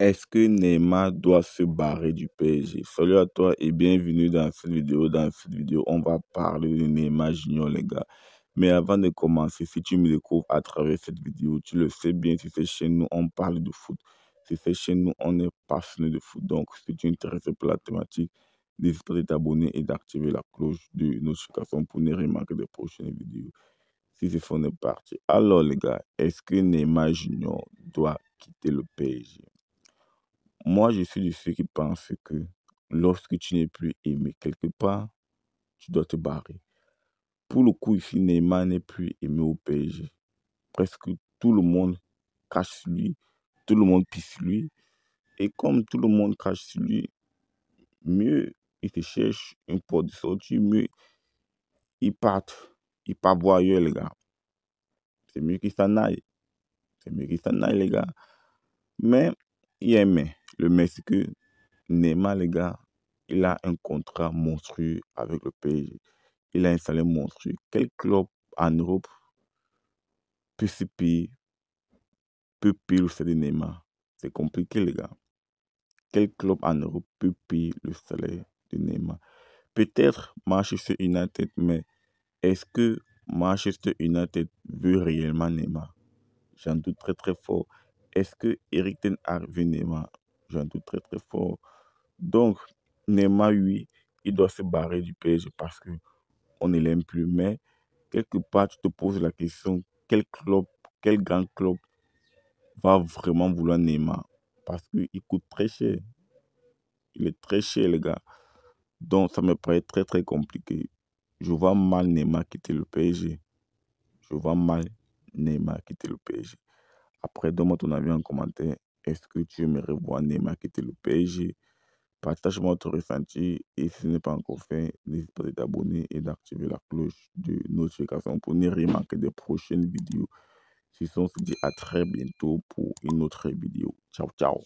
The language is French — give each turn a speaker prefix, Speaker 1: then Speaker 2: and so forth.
Speaker 1: Est-ce que Neymar doit se barrer du PSG Salut à toi et bienvenue dans cette vidéo. Dans cette vidéo, on va parler de Neymar Junior, les gars. Mais avant de commencer, si tu me découvres à travers cette vidéo, tu le sais bien, si c'est chez nous, on parle de foot. Si c'est chez nous, on est passionné de foot. Donc, si tu es intéressé par la thématique, n'hésite pas à t'abonner et d'activer la cloche de notification pour ne rien manquer des prochaines vidéos. Si c'est on est partie. Alors, les gars, est-ce que Neymar Junior doit quitter le PSG moi, je suis de ceux qui pensent que lorsque tu n'es plus aimé quelque part, tu dois te barrer. Pour le coup, ici, Neymar n'est plus aimé au PSG. Presque tout le monde cache sur lui, tout le monde pisse sur lui. Et comme tout le monde cache sur lui, mieux il te cherche une porte de sortie, mieux il part. Il part voir ailleurs, les gars. C'est mieux qu'il s'en aille. C'est mieux qu'il s'en aille, les gars. Mais mais le Mexique, Neymar, les gars, il a un contrat monstrueux avec le PSG. Il a un salaire monstrueux. Quel club en Europe peut se payer, peut payer le salaire de Neymar C'est compliqué, les gars. Quel club en Europe peut payer le salaire de Neymar Peut-être Manchester United, mais est-ce que Manchester United veut réellement Neymar J'en doute très très fort. Est-ce que Eric Ten Neymar? J'en doute très très fort. Donc, Neymar, oui, il doit se barrer du PSG parce que on ne l'aime plus. Mais quelque part, tu te poses la question quel club, quel grand club va vraiment vouloir Neymar Parce qu'il coûte très cher. Il est très cher, les gars. Donc, ça me paraît très, très compliqué. Je vois mal Neymar quitter le PSG. Je vois mal Neymar quitter le PSG. Après, donne-moi ton avis en commentaire. Est-ce que tu aimerais voir Neymar quitter le PSG Partage-moi ton ressenti et si ce n'est pas encore fait, n'hésite pas à t'abonner et d'activer la cloche de notification pour ne rien manquer des prochaines vidéos. Sinon, on se dit à très bientôt pour une autre vidéo. Ciao, ciao